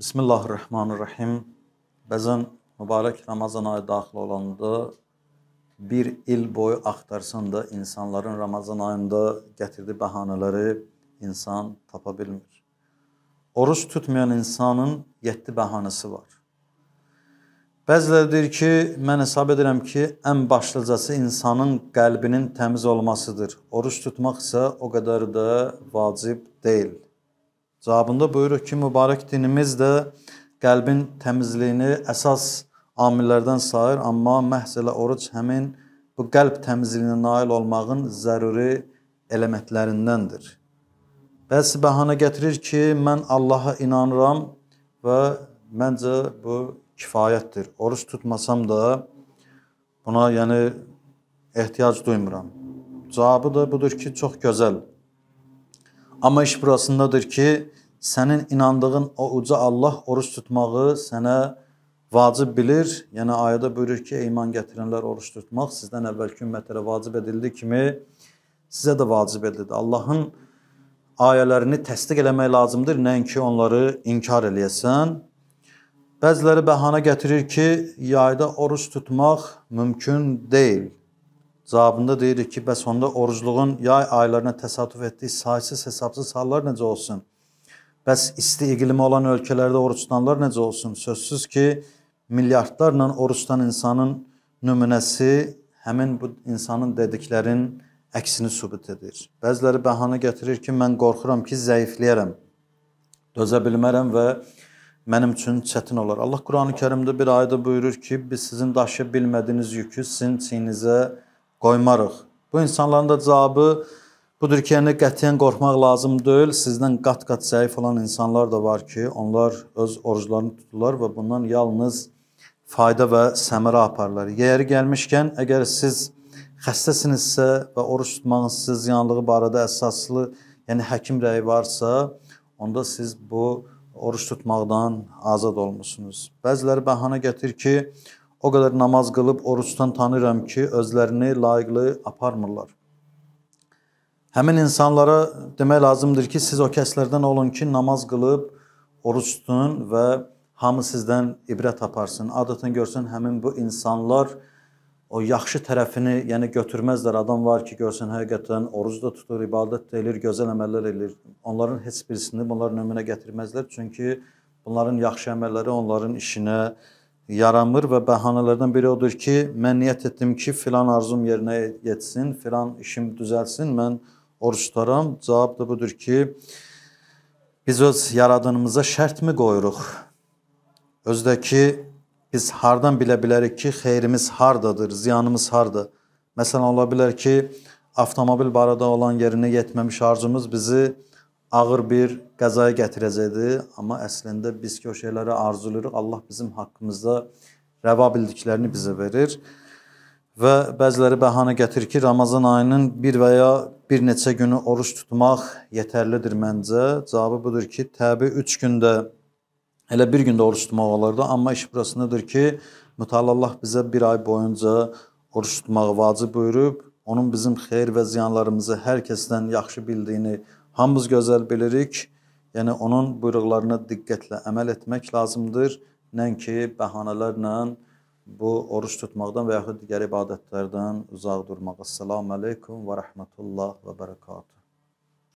Bismillahirrahmanirrahim. Bəzən mübarək Ramazan ayı daxil olanda bir il boyu axtarsan da insanların Ramazan ayında gətirdiyi bəhanələri insan tapa bilmir. Oruç tutmayan insanın 7 bəhanəsi var. Bəziləri deyir ki, mən hesab edirəm ki, ən başlıcası insanın qəlbinin təmiz olmasıdır. Oruç tutmaq isə o qədər də vacib deyil. Cavabında buyurur ki, mübarək dinimiz də qəlbin təmizliyini əsas amillərdən sayır, amma məhz elə oruc həmin bu qəlb təmizliyinə nail olmağın zəruri elementlərindəndir. Bəzi bəhanə gətirir ki, mən Allaha inanıram və məncə bu kifayətdir. Oruc tutmasam da buna yəni ehtiyac duymuram. Cavabı da budur ki, çox gözəl. Amma iş burasındadır ki, sənin inandığın o uca Allah oruç tutmağı sənə vacib bilir. Yəni ayədə buyurur ki, iman gətirənlər oruç tutmaq sizdən əvvəlki ümmətlərə vacib edildiyi kimi sizə də vacib edildi. Allahın ayələrini təsdiq eləmək lazımdır, nəinki onları inkar eləyəsən. Bəziləri bəhanə gətirir ki, yayda oruç tutmaq mümkün deyil. Cavabında deyirik ki, bəs onda orucluğun yay aylarına təsadüf etdiyi saysız hesabsız hallar necə olsun? Bəs isti iqlimi olan ölkələrdə oruç tutanlar necə olsun? Sözsüz ki, milyardlarla oruç tutan insanın nümunəsi həmin bu insanın dediklərinin əksini sübut edir. Bəziləri bəhanə gətirir ki, mən qorxuram ki, zəifləyərəm. Dözə bilmərəm və mənim üçün çətin olar. Allah Qurani-Kərimdə bir ayədə buyurur ki, biz sizin daşıya bilmədiyiniz yükü sizin çiyninizə qoymarıq. Bu insanların da cavabı budur ki, yəni qətiyyən qorxmaq lazım deyil. Sizdən qat-qat zəif olan insanlar da var ki, onlar öz oruclarını tuturlar və bundan yalnız fayda və səmərə aparırlar. Yeri gəlmişkən, əgər siz xəstəsinizsə və oruç tutmağın sizə ziyanlığı barədə əsaslı, yəni həkim rəyi varsa, onda siz bu oruç tutmaqdan azad olmusunuz. Bəziləri bəhanə gətirir ki, O qədər namaz qılıb oruçdan tanıyıram ki, özlərini layiqli aparmırlar. Həmin insanlara demək lazımdır ki, siz o kəslərdən olun ki, namaz qılıb oruç tutun və hamı sizdən ibrət aparsın. Adətən görsən həmin bu insanlar o yaxşı tərəfini, yəni götürməzlər. Adam var ki, görsən həqiqətən oruc da tutur, ibadət də edir, gözəl əməllər edir. Onların heç birisini bunlar nümunə gətirməzlər, çünki bunların yaxşı əməlləri onların işinə yaranmır və bəhanələrdən biri odur ki, mən niyyət etdim ki, filan arzum yerinə yetsin, filan işim düzəlsin, mən oruç tutaram. Cavab da budur ki, biz öz yaradanımıza şərtmi qoyuruq? Özdəki biz hardan bilə bilərik ki, xeyrimiz hardadır, ziyanımız harda? Məsələn ola bilər ki, avtomobil barədə olan yerinə yetməmiş arzumuz bizi ağır bir qəzaya gətirəcəkdi. Amma əslində biz ki o şeyləri arzuluruq. Allah bizim haqqımızda rəva bildiklərini bizə verir. Və bəziləri bəhanə gətirir ki, Ramazan ayının bir və ya bir neçə günü oruç tutmaq yetərlidir məncə. Cavabı budur ki, təbii 3 gündə elə bir gündə oruç tutmaq olardı, amma iş burasındadır ki, mütəallah Allah bizə bir ay boyunca oruç tutmağı vacib buyurub. Onun bizim xeyir və ziyanlarımızı hər kəsdən yaxşı bildiyini Hamımız gözəl bilirik, yəni onun buyruqlarına diqqətlə əməl etmək lazımdır, nəinki bəhanələrlə bu oruç tutmaqdan və yaxud digər ibadətlərdən uzaq durmaq. Assalamu alaykum və rahmetullah və bərəkatuh.